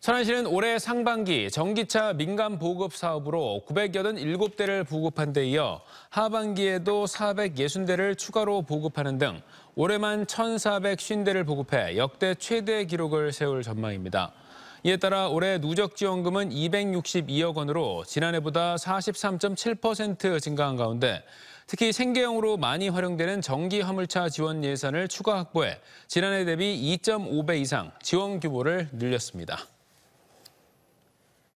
천안시는 올해 상반기 전기차 민간 보급 사업으로 987대를 보급한 데 이어 하반기에도 460대를 추가로 보급하는 등 올해만 1,450대를 보급해 역대 최대 기록을 세울 전망입니다. 이에 따라 올해 누적 지원금은 262억 원으로 지난해보다 43.7% 증가한 가운데 특히 생계형으로 많이 활용되는 전기 화물차 지원 예산을 추가 확보해 지난해 대비 2.5배 이상 지원 규모를 늘렸습니다.